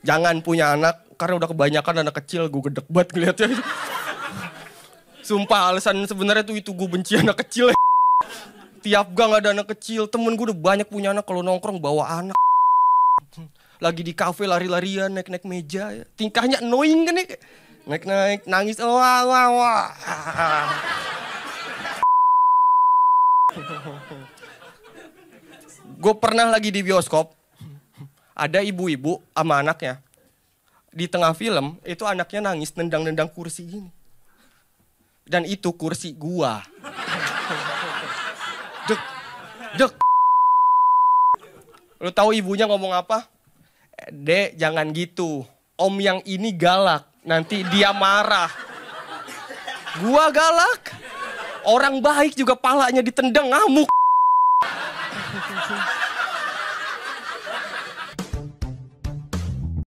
Jangan punya anak karena udah kebanyakan anak kecil gue gedek banget ngeliatnya. Sumpah alasan sebenarnya tuh itu gue benci anak kecil. Tiap gang ada anak kecil, temen gue udah banyak punya anak kalau nongkrong bawa anak. Lagi di kafe lari-larian naik-naik meja, ya. tingkahnya annoying kan nih Naik-naik nangis, oh, wah wah wah. gue pernah lagi di bioskop, ada ibu-ibu sama anaknya di tengah film itu anaknya nangis nendang-nendang kursi gini dan itu kursi gua dek dek lu tahu ibunya ngomong apa dek jangan gitu om yang ini galak nanti dia marah gua galak orang baik juga palanya ditendang ngamuk